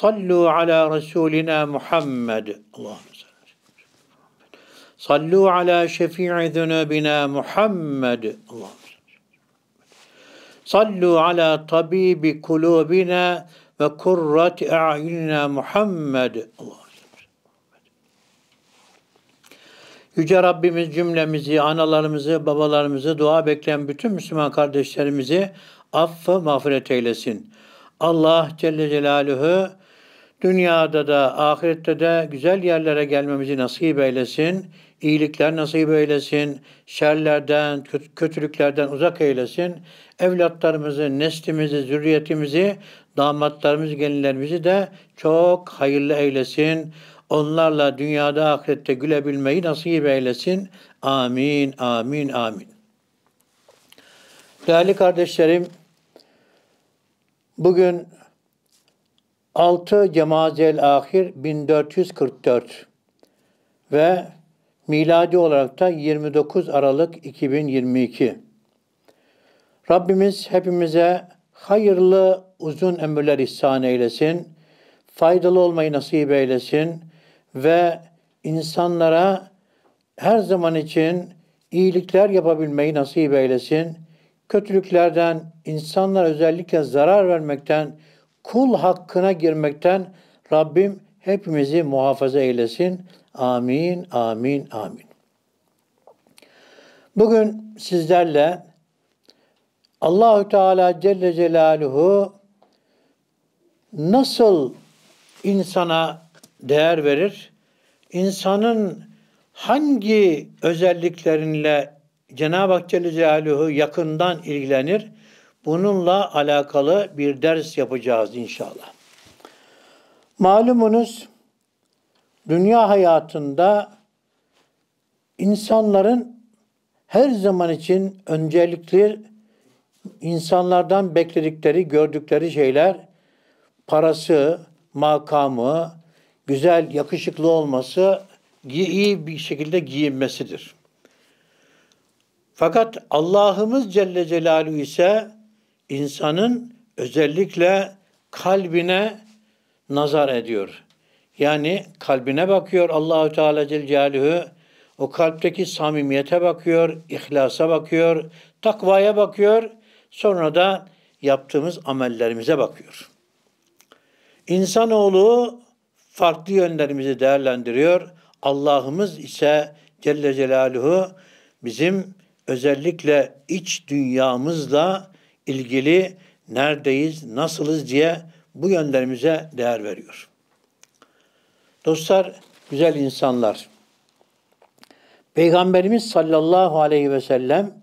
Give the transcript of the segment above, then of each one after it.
Sallu ala Resulina Muhammed. Allahümme Sallu ala şefi'i zunubina Muhammed. Allahümme Sallu ala tabibi kulubina ve kurrat a'yunina Muhammed. Yüce Rabbimiz cümlemizi, analarımızı, babalarımızı, dua bekleyen bütün Müslüman kardeşlerimizi affı mağfiret eylesin. Allah Celle Celaluhu Dünyada da ahirette de güzel yerlere gelmemizi nasip eylesin. İyilikler nasip eylesin. Şerlerden, kötülüklerden uzak eylesin. Evlatlarımızı, neslimizi, zürriyetimizi, damatlarımız, gelinlerimizi de çok hayırlı eylesin. Onlarla dünyada ahirette gülebilmeyi nasip eylesin. Amin, amin, amin. Değerli kardeşlerim, bugün 6 Cemazel Ahir 1444 ve miladi olarak da 29 Aralık 2022. Rabbimiz hepimize hayırlı uzun ömürler ihsan eylesin, faydalı olmayı nasip eylesin ve insanlara her zaman için iyilikler yapabilmeyi nasip eylesin. Kötülüklerden, insanlara özellikle zarar vermekten kul hakkına girmekten Rabbim hepimizi muhafaza eylesin. Amin, amin, amin. Bugün sizlerle Allahü Teala Celle Celaluhu nasıl insana değer verir? İnsanın hangi özelliklerinle Cenab-ı Hak Celle Celaluhu yakından ilgilenir? Bununla alakalı bir ders yapacağız inşallah. Malumunuz dünya hayatında insanların her zaman için öncelikli insanlardan bekledikleri, gördükleri şeyler parası, makamı, güzel, yakışıklı olması, iyi bir şekilde giyinmesidir. Fakat Allah'ımız Celle Celaluhu ise insanın özellikle kalbine nazar ediyor. Yani kalbine bakıyor Allahü Teala Cellealühü. O kalpteki samimiyete bakıyor, ihlasa bakıyor, takvaya bakıyor. Sonra da yaptığımız amellerimize bakıyor. İnsanoğlu farklı yönlerimizi değerlendiriyor. Allah'ımız ise Celle Celaluhu bizim özellikle iç dünyamızla ilgili neredeyiz, nasılız diye bu yönlerimize değer veriyor. Dostlar, güzel insanlar. Peygamberimiz sallallahu aleyhi ve sellem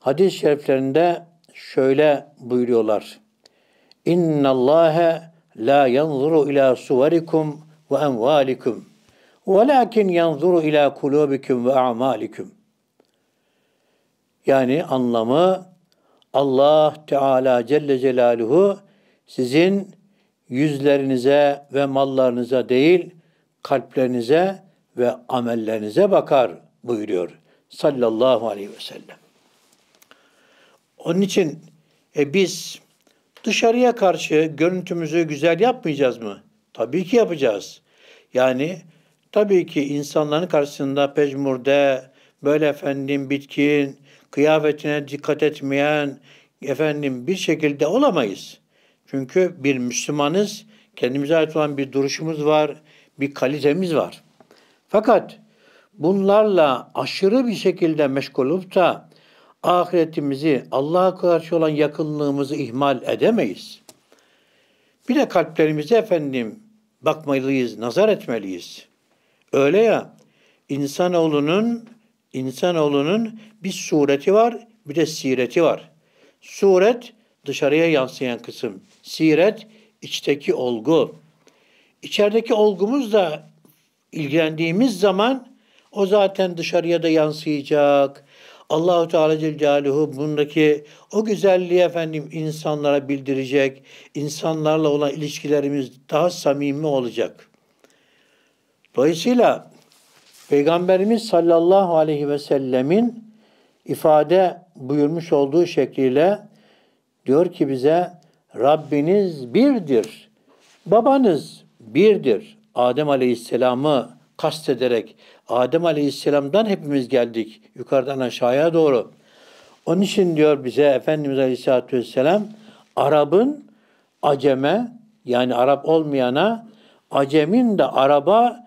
hadis-i şeriflerinde şöyle buyuruyorlar. İnna Allahe la yanzuru ila suvarikum ve envalikum velakin yanzuru ila kulubikum ve a'malikum. Yani anlamı Allah Teala Celle Celaluhu sizin yüzlerinize ve mallarınıza değil kalplerinize ve amellerinize bakar buyuruyor sallallahu aleyhi ve sellem. Onun için e, biz dışarıya karşı görüntümüzü güzel yapmayacağız mı? Tabii ki yapacağız. Yani tabii ki insanların karşısında pecmurde, böyle efendim bitkin, kıyafetine dikkat etmeyen efendim bir şekilde olamayız. Çünkü bir Müslümanız, kendimize ait olan bir duruşumuz var, bir kalitemiz var. Fakat bunlarla aşırı bir şekilde meşgul olup da ahiretimizi, Allah'a karşı olan yakınlığımızı ihmal edemeyiz. Bir de kalplerimize efendim bakmalıyız, nazar etmeliyiz. Öyle ya, insanoğlunun İnsanoğlunun bir sureti var, bir de sireti var. Suret dışarıya yansıyan kısım. Siret içteki olgu. İçerideki olgumuz da ilgilendiğimiz zaman o zaten dışarıya da yansıyacak. Allahu Teala Celaluhu bundaki o güzelliği efendim insanlara bildirecek. İnsanlarla olan ilişkilerimiz daha samimi olacak. Dolayısıyla Peygamberimiz sallallahu aleyhi ve sellemin ifade buyurmuş olduğu şekliyle diyor ki bize Rabbiniz birdir. Babanız birdir. Adem Aleyhisselam'ı kastederek Adem Aleyhisselam'dan hepimiz geldik yukarıdan aşağıya doğru. Onun için diyor bize Efendimiz Aleyhisselatü Vesselam Arap'ın aceme yani Arap olmayana acemin de Araba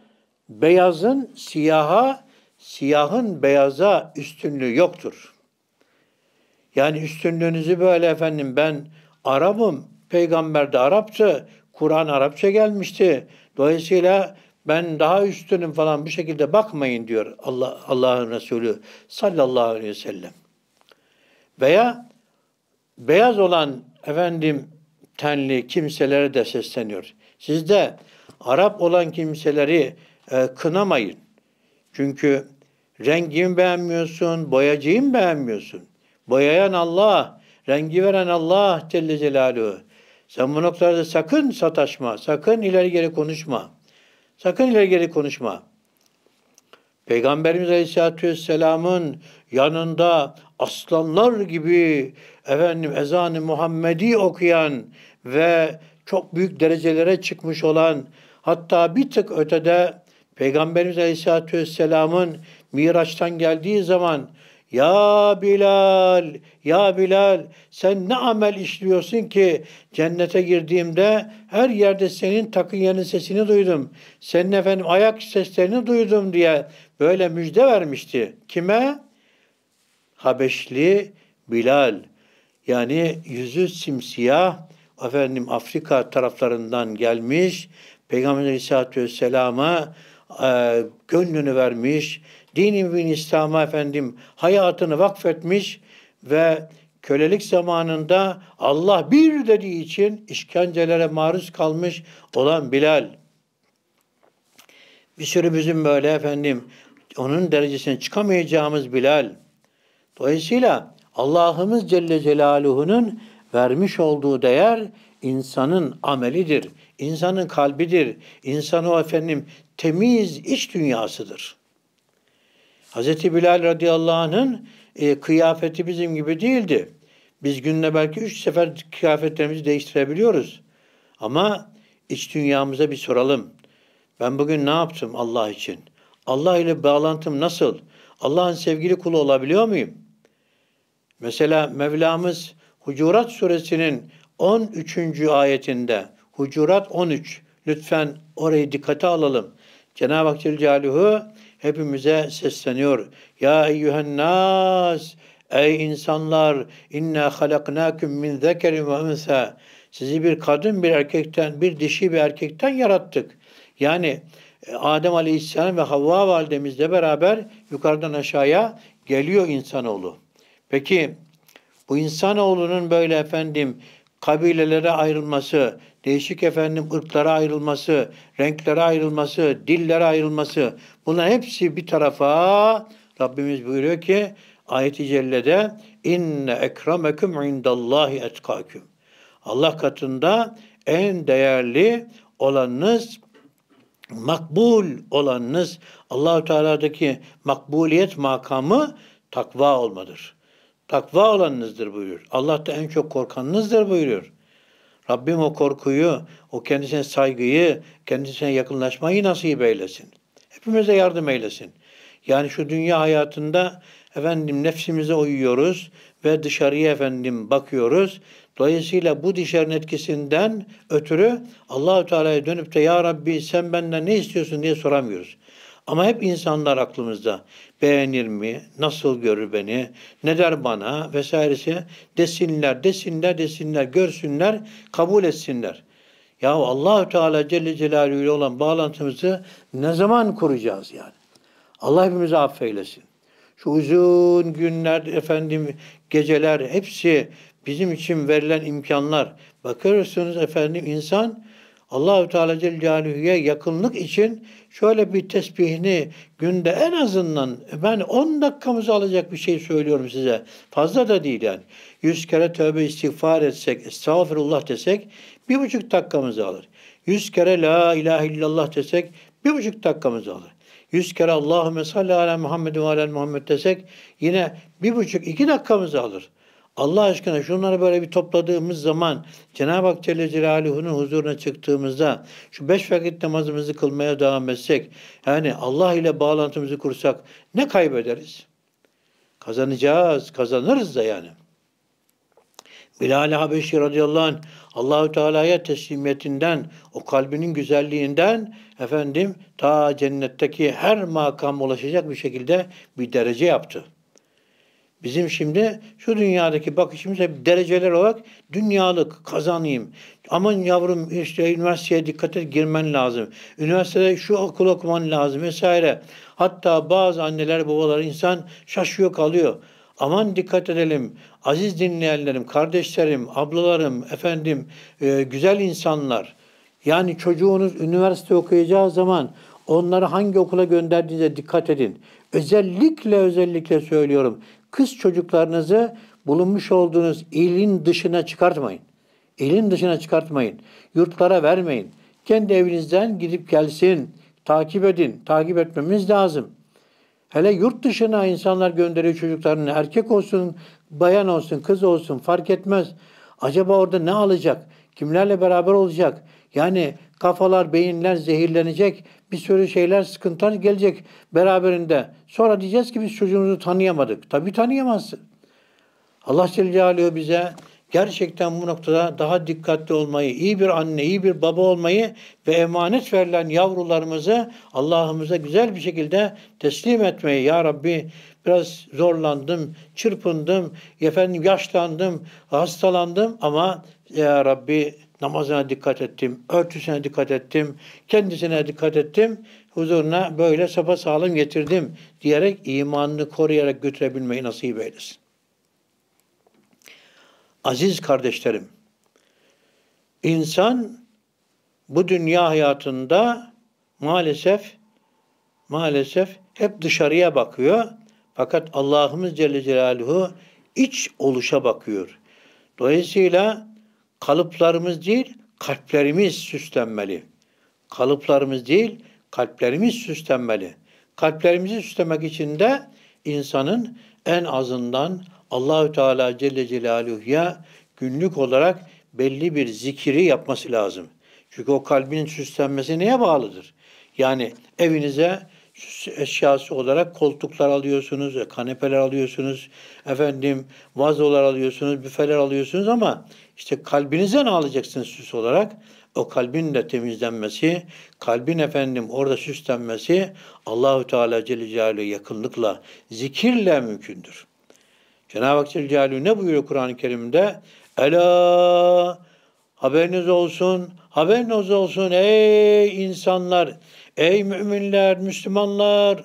beyazın siyaha, siyahın beyaza üstünlüğü yoktur. Yani üstünlüğünüzü böyle efendim ben Arap'ım, peygamber de Araptı, Kur'an Arapça gelmişti. Dolayısıyla ben daha üstünüm falan bu şekilde bakmayın diyor Allah Allah'ın Resulü sallallahu aleyhi ve sellem. Veya beyaz olan efendim tenli kimselere de sesleniyor. Siz de Arap olan kimseleri e, kınamayın. Çünkü rengimi beğenmiyorsun, boyacıyı mı beğenmiyorsun? Boyayan Allah, rengi veren Allah Celle Celaluhu. Sen bu noktada sakın sataşma, sakın ileri geri konuşma. Sakın ileri geri konuşma. Peygamberimiz Aleyhisselatü Vesselam'ın yanında aslanlar gibi efendim ezanı Muhammedi okuyan ve çok büyük derecelere çıkmış olan hatta bir tık ötede Peygamberimiz Aleyhisselatü Vesselam'ın Miraç'tan geldiği zaman ya Bilal, ya Bilal sen ne amel işliyorsun ki cennete girdiğimde her yerde senin takiyenin sesini duydum. Senin efendim ayak seslerini duydum diye böyle müjde vermişti. Kime? Habeşli Bilal. Yani yüzü simsiyah efendim Afrika taraflarından gelmiş Peygamber Aleyhisselatü Vesselam'a e, gönlünü vermiş, dini bin İslam'a efendim hayatını vakfetmiş ve kölelik zamanında Allah bir dediği için işkencelere maruz kalmış olan Bilal. Bir sürü bizim böyle efendim onun derecesine çıkamayacağımız Bilal. Dolayısıyla Allah'ımız Celle Celaluhu'nun vermiş olduğu değer insanın amelidir insanın kalbidir. İnsan o efendim temiz iç dünyasıdır. Hz. Bilal radıyallahu anh'ın e, kıyafeti bizim gibi değildi. Biz günde belki üç sefer kıyafetlerimizi değiştirebiliyoruz. Ama iç dünyamıza bir soralım. Ben bugün ne yaptım Allah için? Allah ile bağlantım nasıl? Allah'ın sevgili kulu olabiliyor muyum? Mesela Mevlamız Hucurat suresinin 13. ayetinde Hucurat 13. Lütfen orayı dikkate alalım. Cenab-ı Hak Celaluhu hepimize sesleniyor. Ya eyyühen nas, ey insanlar, inna halaknakum min zekerin ve unsa. Sizi bir kadın bir erkekten, bir dişi bir erkekten yarattık. Yani e, Adem Aleyhisselam ve Havva validemizle beraber yukarıdan aşağıya geliyor insanoğlu. Peki bu insanoğlunun böyle efendim kabilelere ayrılması, değişik efendim ırklara ayrılması, renklere ayrılması, dillere ayrılması bunların hepsi bir tarafa Rabbimiz buyuruyor ki ayet-i cellede inne ekremekum indallahi etkaküm. Allah katında en değerli olanınız makbul olanınız Allahu Teala'daki makbuliyet makamı takva olmadır. Takva olanınızdır buyuruyor. Allah'ta en çok korkanınızdır buyuruyor. Rabbim o korkuyu, o kendisine saygıyı, kendisine yakınlaşmayı nasip eylesin. Hepimize yardım eylesin. Yani şu dünya hayatında efendim nefsimize uyuyoruz ve dışarıya efendim bakıyoruz. Dolayısıyla bu dışarının etkisinden ötürü Allahü Teala'ya dönüp de ya Rabbi sen benden ne istiyorsun diye soramıyoruz. Ama hep insanlar aklımızda beğenir mi, nasıl görür beni, ne der bana vesairesi desinler, desinler, desinler, görsünler, kabul etsinler. Ya Allahü Teala Celle Celaluhu ile olan bağlantımızı ne zaman kuracağız yani? Allah hepimizi affeylesin. Şu uzun günler, efendim geceler hepsi bizim için verilen imkanlar. Bakıyorsunuz efendim insan Allahü Teala Cellealuhu'ya yakınlık için şöyle bir tesbihini günde en azından ben 10 dakikamızı alacak bir şey söylüyorum size. Fazla da değil yani. 100 kere tövbe istiğfar etsek, estağfirullah desek bir buçuk dakikamızı alır. 100 kere la ilahe illallah desek bir buçuk dakikamızı alır. 100 kere Allahümme salli ala Muhammed ve ala Muhammed desek yine bir buçuk iki dakikamızı alır. Allah aşkına şunları böyle bir topladığımız zaman Cenab-ı Hak Celle Celaluhu'nun huzuruna çıktığımızda şu beş vakit namazımızı kılmaya devam etsek yani Allah ile bağlantımızı kursak ne kaybederiz? Kazanacağız, kazanırız da yani. Bilal Habeşi radıyallahu anh Allahu Teala'ya teslimiyetinden, o kalbinin güzelliğinden efendim ta cennetteki her makam ulaşacak bir şekilde bir derece yaptı. Bizim şimdi şu dünyadaki bakışımız hep dereceler olarak dünyalık, kazanayım. Aman yavrum işte üniversiteye dikkat et girmen lazım. Üniversitede şu okul okuman lazım vesaire. Hatta bazı anneler babalar insan şaşıyor kalıyor. Aman dikkat edelim. Aziz dinleyenlerim, kardeşlerim, ablalarım, efendim, e, güzel insanlar. Yani çocuğunuz üniversite okuyacağı zaman onları hangi okula gönderdiğinize dikkat edin. Özellikle özellikle söylüyorum kız çocuklarınızı bulunmuş olduğunuz ilin dışına çıkartmayın. İlin dışına çıkartmayın. Yurtlara vermeyin. Kendi evinizden gidip gelsin. Takip edin. Takip etmemiz lazım. Hele yurt dışına insanlar gönderiyor çocuklarını. Erkek olsun, bayan olsun, kız olsun fark etmez. Acaba orada ne alacak? Kimlerle beraber olacak? Yani kafalar, beyinler zehirlenecek, bir sürü şeyler, sıkıntılar gelecek beraberinde. Sonra diyeceğiz ki biz çocuğumuzu tanıyamadık. Tabii tanıyamazsın. Allah Celle Celaluhu bize gerçekten bu noktada daha dikkatli olmayı, iyi bir anne, iyi bir baba olmayı ve emanet verilen yavrularımızı Allah'ımıza güzel bir şekilde teslim etmeyi. Ya Rabbi biraz zorlandım, çırpındım, efendim yaşlandım, hastalandım ama Ya Rabbi namazına dikkat ettim, örtüsüne dikkat ettim, kendisine dikkat ettim, huzuruna böyle sapa sağlam getirdim diyerek imanını koruyarak götürebilmeyi nasip eylesin. Aziz kardeşlerim, insan bu dünya hayatında maalesef maalesef hep dışarıya bakıyor. Fakat Allah'ımız Celle Celaluhu iç oluşa bakıyor. Dolayısıyla Kalıplarımız değil, kalplerimiz süslenmeli. Kalıplarımız değil, kalplerimiz süslenmeli. Kalplerimizi süslemek için de insanın en azından Allahü Teala Celle Celaluhu'ya günlük olarak belli bir zikiri yapması lazım. Çünkü o kalbin süslenmesi neye bağlıdır? Yani evinize eşyası olarak koltuklar alıyorsunuz, e, kanepeler alıyorsunuz, efendim vazolar alıyorsunuz, büfeler alıyorsunuz ama işte kalbinize ne alacaksınız süs olarak? O kalbin de temizlenmesi, kalbin efendim orada süslenmesi Allahü Teala Celle Celaluhu yakınlıkla, zikirle mümkündür. Cenab-ı Hak Celle Celaluhu ne buyuruyor Kur'an-ı Kerim'de? Ela haberiniz olsun, haberiniz olsun ey insanlar, ey müminler, Müslümanlar.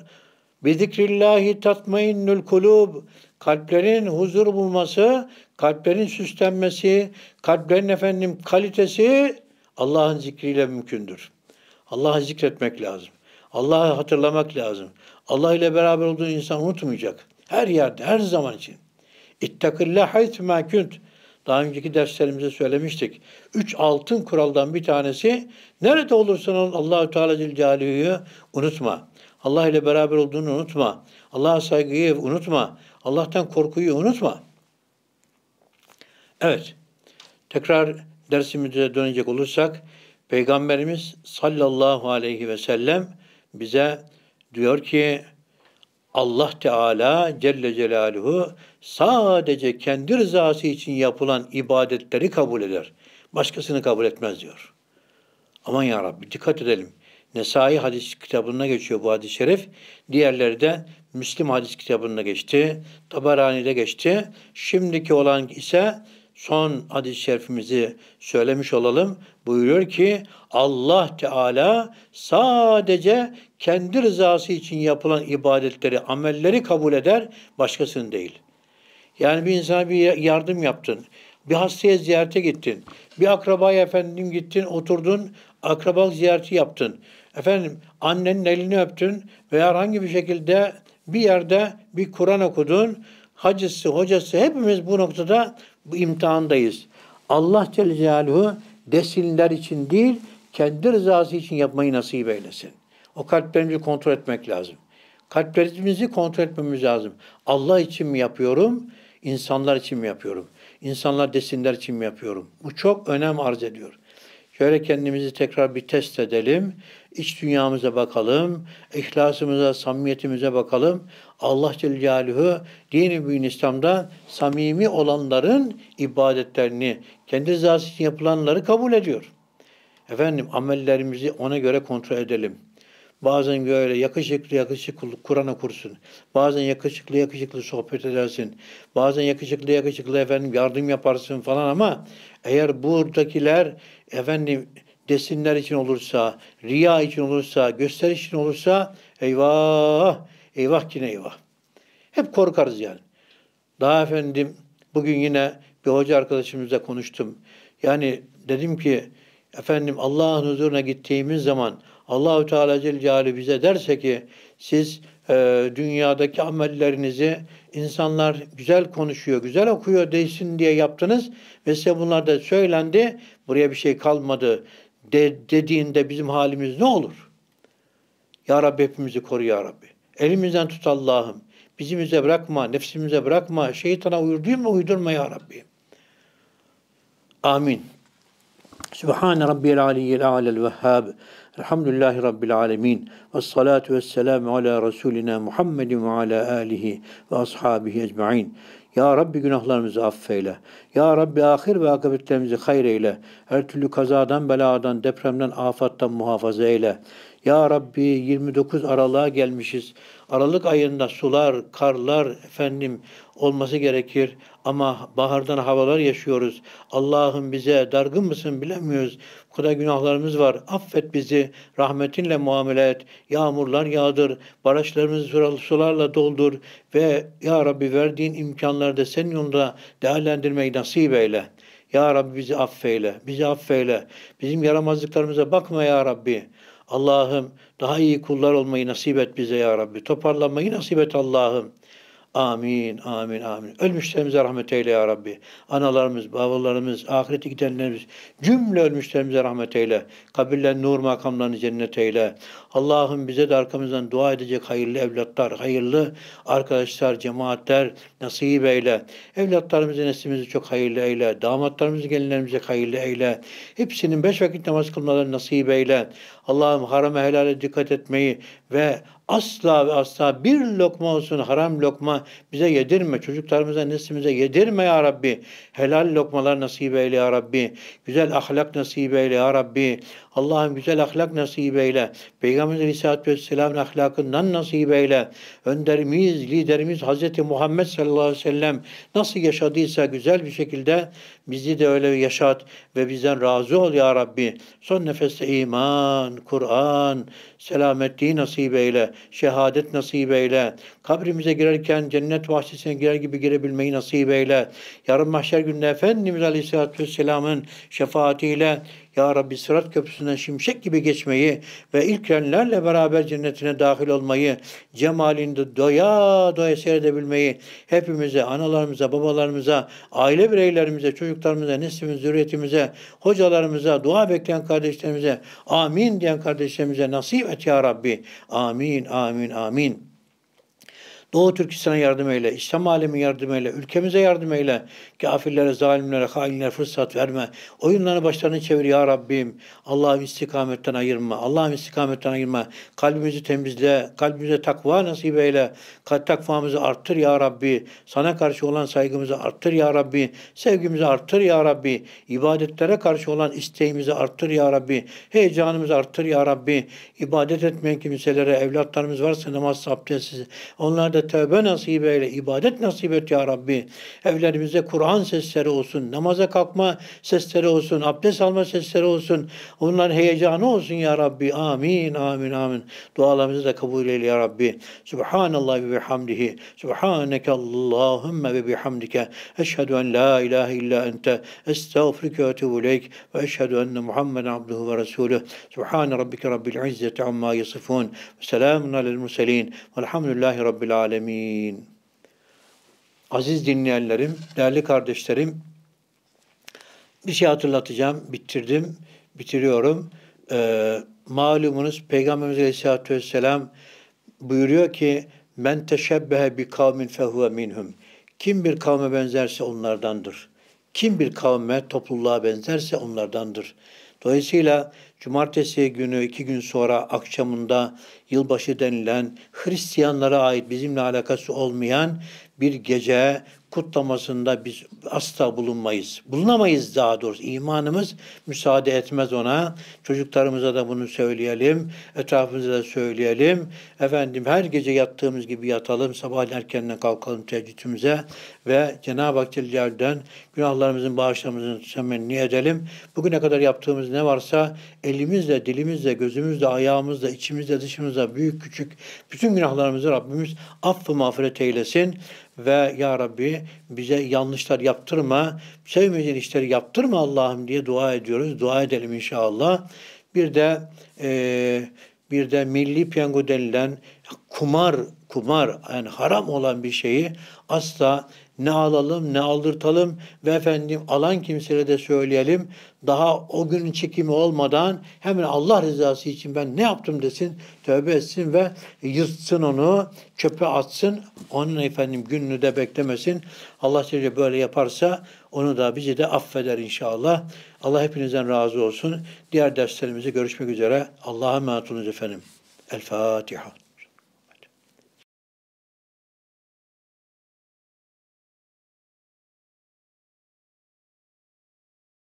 Bi zikrillahi tatmainnul kulub. Kalplerin huzur bulması, kalplerin süslenmesi, kalplerin efendim kalitesi Allah'ın zikriyle mümkündür. Allah'ı zikretmek lazım. Allah'ı hatırlamak lazım. Allah ile beraber olduğun insan unutmayacak. Her yerde, her zaman için. İttakillah haytü mâ Daha önceki derslerimizde söylemiştik. Üç altın kuraldan bir tanesi nerede olursan ol Allahü Teala Zülcelalü'yü unutma. Allah ile beraber olduğunu unutma. Allah'a saygıyı unutma. Allah'tan korkuyu unutma. Evet, tekrar dersimize dönecek olursak, Peygamberimiz sallallahu aleyhi ve sellem bize diyor ki, Allah Teala Celle Celaluhu sadece kendi rızası için yapılan ibadetleri kabul eder. Başkasını kabul etmez diyor. Aman ya Rabbi dikkat edelim. Nesai hadis kitabına geçiyor bu hadis-i şerif. Diğerleri de Müslim hadis kitabına geçti. Tabarani'de geçti. Şimdiki olan ise son hadis-i şerifimizi söylemiş olalım. Buyuruyor ki Allah Teala sadece kendi rızası için yapılan ibadetleri, amelleri kabul eder, başkasının değil. Yani bir insana bir yardım yaptın, bir hastaya ziyarete gittin, bir akrabaya efendim gittin, oturdun, akrabalık ziyareti yaptın. Efendim annenin elini öptün veya herhangi bir şekilde bir yerde bir Kur'an okudun, hacısı, hocası hepimiz bu noktada bu imtihandayız. Allah Celle Celaluhu desinler için değil, kendi rızası için yapmayı nasip eylesin. O kalplerimizi kontrol etmek lazım. Kalplerimizi kontrol etmemiz lazım. Allah için mi yapıyorum, insanlar için mi yapıyorum? İnsanlar desinler için mi yapıyorum? Bu çok önem arz ediyor. Şöyle kendimizi tekrar bir test edelim. İç dünyamıza bakalım. ihlasımıza, samimiyetimize bakalım. Allah Celle Celaluhu dini büyün İslam'da samimi olanların ibadetlerini, kendi rızası için yapılanları kabul ediyor. Efendim amellerimizi ona göre kontrol edelim. Bazen böyle yakışıklı yakışıklı Kur'an okursun, Bazen yakışıklı yakışıklı sohbet edersin. Bazen yakışıklı yakışıklı efendim yardım yaparsın falan ama eğer buradakiler efendim desinler için olursa, riya için olursa, gösteriş için olursa eyvah Eyvah ki ne eyvah. Hep korkarız yani. Daha efendim bugün yine bir hoca arkadaşımızla konuştum. Yani dedim ki efendim Allah'ın huzuruna gittiğimiz zaman Allahü Teala Celle bize derse ki siz e, dünyadaki amellerinizi insanlar güzel konuşuyor, güzel okuyor değilsin diye yaptınız ve size bunlar da söylendi. Buraya bir şey kalmadı de, dediğinde bizim halimiz ne olur? Ya Rabbi hepimizi koru ya Rabbi. Elimizden tut Allah'ım. Bizimize bırakma, nefsimize bırakma. Şeytana uydurma, uydurma ya Rabbi. Amin. Sübhane Rabbiyel Aliyyil Alel Vehhab. Elhamdülillahi Rabbil Alemin. Ve salatu ve selamu ala Resulina Muhammedin ve ala alihi ve ashabihi ecma'in. Ya Rabbi günahlarımızı affeyle. Ya Rabbi ahir ve akıbetlerimizi hayreyle. Her türlü kazadan, beladan, depremden, afattan muhafaza eyle. Ya Rabbi 29 Aralık'a gelmişiz. Aralık ayında sular, karlar efendim olması gerekir ama bahardan havalar yaşıyoruz. Allah'ım bize dargın mısın bilemiyoruz. Bu kadar günahlarımız var. Affet bizi. Rahmetinle muamele et. Yağmurlar yağdır. Barajlarımızı sularla doldur ve ya Rabbi verdiğin imkanlarda senin yolunda değerlendirmeyi nasip eyle. Ya Rabbi bizi affeyle, bizi affeyle. Bizim yaramazlıklarımıza bakma Ya Rabbi. Allah'ım daha iyi kullar olmayı nasip et bize ya Rabbi. Toparlanmayı nasip et Allah'ım. Amin, amin, amin. Ölmüşlerimize rahmet eyle ya Rabbi. Analarımız, babalarımız, ahirete gidenlerimiz, cümle ölmüşlerimize rahmet eyle. Kabirlerin nur makamlarını cennet eyle. Allah'ım bize de arkamızdan dua edecek hayırlı evlatlar, hayırlı arkadaşlar, cemaatler nasip eyle. Evlatlarımızı, neslimizi çok hayırlı eyle. Damatlarımızı, gelinlerimizi hayırlı eyle. Hepsinin beş vakit namaz kılmalarını nasip eyle. Allah'ım harama helale dikkat etmeyi ve asla ve asla bir lokma olsun haram lokma bize yedirme. Çocuklarımıza, neslimize yedirme ya Rabbi. Helal lokmalar nasip eyle ya Rabbi. Güzel ahlak nasip eyle ya Rabbi. Allah'ım güzel ahlak nasip eyle. Peygamber Aleyhisselatü Vesselam'ın ahlakından nasip eyle. Önderimiz, liderimiz Hz. Muhammed sallallahu aleyhi ve sellem nasıl yaşadıysa güzel bir şekilde bizi de öyle yaşat ve bizden razı ol ya Rabbi. Son nefeste iman, Kur'an, selametliği nasip eyle, şehadet nasip eyle. Kabrimize girerken cennet bahçesine girer gibi girebilmeyi nasip eyle. Yarın mahşer günde Efendimiz Aleyhisselatü Vesselam'ın şefaatiyle ya Rabbi Sırat Köprüsü'nden şimşek gibi geçmeyi ve ilk renlerle beraber cennetine dahil olmayı, cemalinde doya doya seyredebilmeyi hepimize, analarımıza, babalarımıza, aile bireylerimize, çocuklarımıza, neslimiz, zürriyetimize, hocalarımıza, dua bekleyen kardeşlerimize, amin diyen kardeşlerimize nasip et ya Rabbi. Amin, amin, amin. Doğu Türkistan'a yardım eyle, İslam alemi yardım eyle, ülkemize yardım eyle. Kafirlere, zalimlere, hainlere fırsat verme. Oyunlarını başlarını çevir ya Rabbim. Allah'ım istikametten ayırma. Allah'ım istikametten ayırma. Kalbimizi temizle. Kalbimize takva nasip eyle. Takvamızı arttır ya Rabbi. Sana karşı olan saygımızı arttır ya Rabbi. Sevgimizi arttır ya Rabbi. İbadetlere karşı olan isteğimizi arttır ya Rabbi. Heyecanımızı arttır ya Rabbi. İbadet etmeyen kimselere evlatlarımız varsa namaz abdestsiz. Onlar da bizlere tövbe nasip eyle, ibadet nasip et ya Rabbi. Evlerimizde Kur'an sesleri olsun, namaza kalkma sesleri olsun, abdest alma sesleri olsun. Onların heyecanı olsun ya Rabbi. Amin, amin, amin. Dualarımızı da kabul eyle ya Rabbi. Subhanallah ve bihamdihi. Subhaneke Allahümme ve bihamdike. Eşhedü en la ilahe illa ente. Estağfirüke ve etubu Ve eşhedü enne Muhammeden abduhu ve resulü. Subhan rabbike rabbil izzeti amma yasifun. Selamun alel murselin. Velhamdülillahi rabbil alemin alemin. Aziz dinleyenlerim, değerli kardeşlerim, bir şey hatırlatacağım, bitirdim, bitiriyorum. Ee, malumunuz Peygamberimiz Aleyhisselatü Vesselam buyuruyor ki, men teşebbehe bi kavmin fehuve minhum. Kim bir kavme benzerse onlardandır. Kim bir kavme, topluluğa benzerse onlardandır. Dolayısıyla Cumartesi günü iki gün sonra akşamında yılbaşı denilen Hristiyanlara ait bizimle alakası olmayan bir gece kutlamasında biz asla bulunmayız. Bulunamayız daha doğrusu. İmanımız müsaade etmez ona. Çocuklarımıza da bunu söyleyelim. Etrafımıza da söyleyelim. Efendim her gece yattığımız gibi yatalım. Sabah erkenden kalkalım teheccüdümüze ve Cenab-ı Hak Celle'den günahlarımızın bağışlamamızın temenni edelim. Bugüne kadar yaptığımız ne varsa elimizle, dilimizle, gözümüzle, ayağımızla, içimizle, dışımızla, büyük küçük bütün günahlarımızı Rabbimiz affı mağfiret eylesin ve Ya Rabbi bize yanlışlar yaptırma, sevmediğin işleri yaptırma Allah'ım diye dua ediyoruz. Dua edelim inşallah. Bir de e, bir de milli piyango denilen kumar kumar yani haram olan bir şeyi asla ne alalım ne aldırtalım ve efendim alan kimseye de söyleyelim. Daha o günün çekimi olmadan hemen Allah rızası için ben ne yaptım desin, tövbe etsin ve yırtsın onu, çöpe atsın. Onun efendim gününü de beklemesin. Allah Teala böyle yaparsa onu da bizi de affeder inşallah. Allah hepinizden razı olsun. Diğer derslerimizi görüşmek üzere. Allah'a emanet olunuz efendim. El Fatiha.